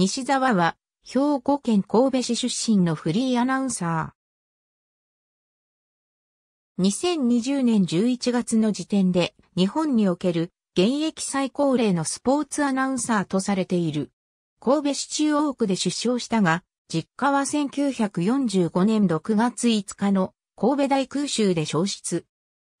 西沢は、兵庫県神戸市出身のフリーアナウンサー。2020年11月の時点で、日本における現役最高齢のスポーツアナウンサーとされている。神戸市中央区で出生したが、実家は1945年6月5日の神戸大空襲で消失。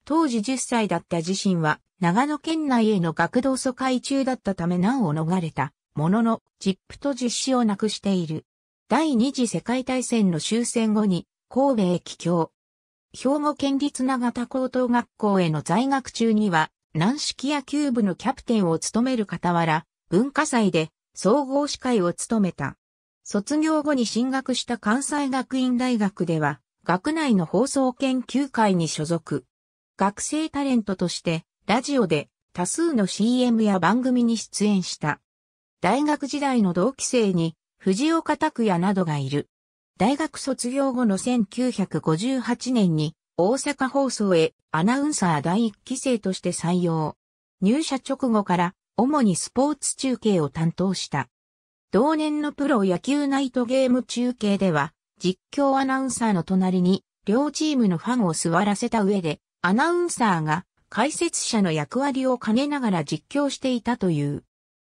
当時10歳だった自身は長野県内への学童疎開中だったため難を逃れた。ものの、ップと実施をなくしている。第二次世界大戦の終戦後に、神戸へ帰郷。兵庫県立長田高等学校への在学中には、軟式野球部のキャプテンを務める傍ら、文化祭で総合司会を務めた。卒業後に進学した関西学院大学では、学内の放送研究会に所属。学生タレントとして、ラジオで多数の CM や番組に出演した。大学時代の同期生に藤岡拓也などがいる。大学卒業後の1958年に大阪放送へアナウンサー第一期生として採用。入社直後から主にスポーツ中継を担当した。同年のプロ野球ナイトゲーム中継では実況アナウンサーの隣に両チームのファンを座らせた上でアナウンサーが解説者の役割を兼ねながら実況していたという。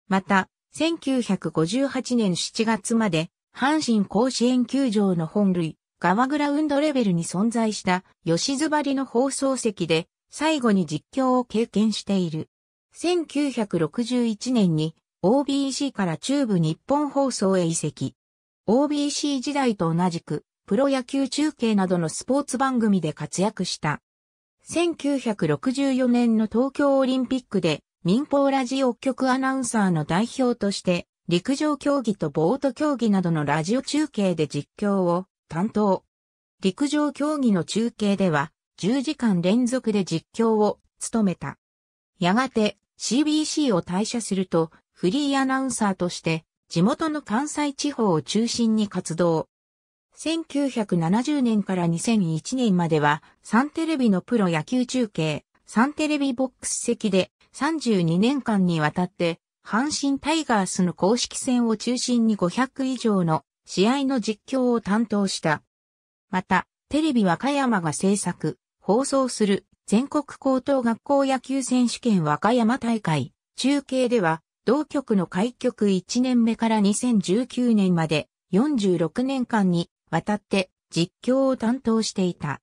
また、1958年7月まで、阪神甲子園球場の本類、川グラウンドレベルに存在した吉津張の放送席で、最後に実況を経験している。1961年に OBC から中部日本放送へ移籍。OBC 時代と同じく、プロ野球中継などのスポーツ番組で活躍した。1964年の東京オリンピックで民放ラジオ局アナウンサーの代表として、陸上競技とボート競技などのラジオ中継で実況を担当。陸上競技の中継では、10時間連続で実況を務めた。やがて CBC を退社すると、フリーアナウンサーとして、地元の関西地方を中心に活動。1970年から2001年までは、サンテレビのプロ野球中継、サンテレビボックス席で32年間にわたって、阪神タイガースの公式戦を中心に500以上の試合の実況を担当した。また、テレビ和歌山が制作、放送する全国高等学校野球選手権和歌山大会、中継では、同局の開局1年目から2019年まで46年間にわたって実況を担当していた。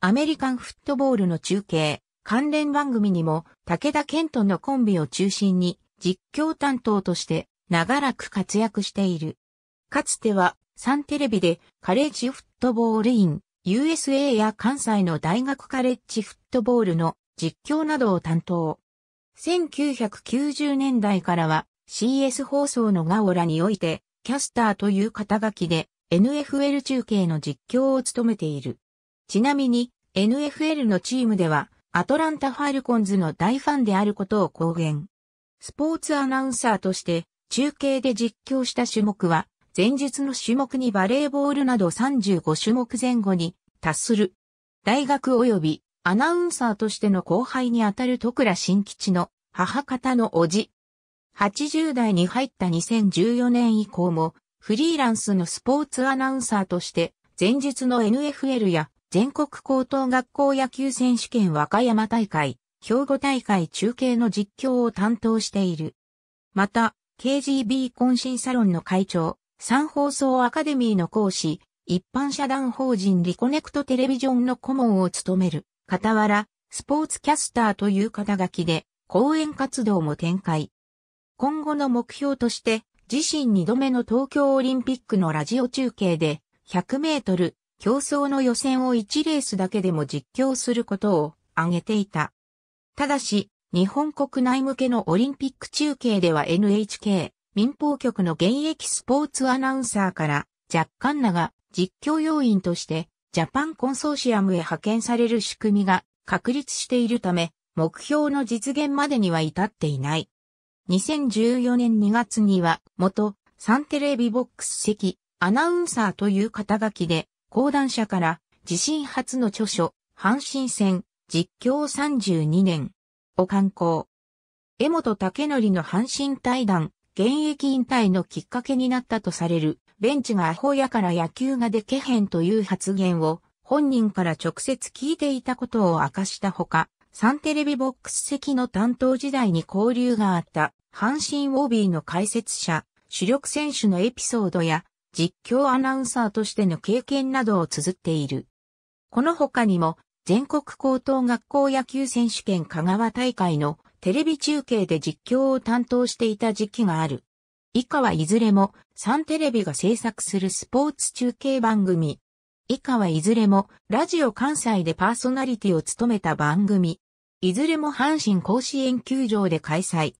アメリカンフットボールの中継、関連番組にも武田健人のコンビを中心に実況担当として長らく活躍している。かつてはサンテレビでカレッジフットボールイン USA や関西の大学カレッジフットボールの実況などを担当。1990年代からは CS 放送のガオラにおいてキャスターという肩書きで NFL 中継の実況を務めている。ちなみに NFL のチームではアトランタ・ファルコンズの大ファンであることを公言。スポーツアナウンサーとして中継で実況した種目は、前日の種目にバレーボールなど35種目前後に達する。大学及びアナウンサーとしての後輩にあたる徳倉新吉の母方の叔父。80代に入った2014年以降もフリーランスのスポーツアナウンサーとして前日の NFL や全国高等学校野球選手権和歌山大会、兵庫大会中継の実況を担当している。また、KGB 懇親サロンの会長、三放送アカデミーの講師、一般社団法人リコネクトテレビジョンの顧問を務める、傍ら、スポーツキャスターという肩書きで、講演活動も展開。今後の目標として、自身2度目の東京オリンピックのラジオ中継で、100メートル、競争の予選を1レースだけでも実況することを挙げていた。ただし、日本国内向けのオリンピック中継では NHK 民放局の現役スポーツアナウンサーから若干なが実況要員としてジャパンコンソーシアムへ派遣される仕組みが確立しているため目標の実現までには至っていない。2014年2月には元サンテレビボックス席アナウンサーという肩書きで講談社から自身初の著書、阪神戦、実況32年を刊行。江本武則の阪神対談、現役引退のきっかけになったとされる、ベンチがアホやから野球がでけへんという発言を本人から直接聞いていたことを明かしたほか、サンテレビボックス席の担当時代に交流があった、阪神 OB の解説者、主力選手のエピソードや、実況アナウンサーとしての経験などを綴っている。この他にも、全国高等学校野球選手権香川大会のテレビ中継で実況を担当していた時期がある。以下はいずれもサンテレビが制作するスポーツ中継番組。以下はいずれもラジオ関西でパーソナリティを務めた番組。いずれも阪神甲子園球場で開催。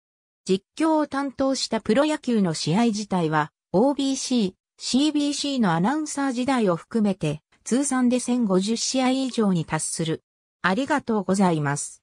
実況を担当したプロ野球の試合自体は OBC、CBC のアナウンサー時代を含めて、通算で1050試合以上に達する。ありがとうございます。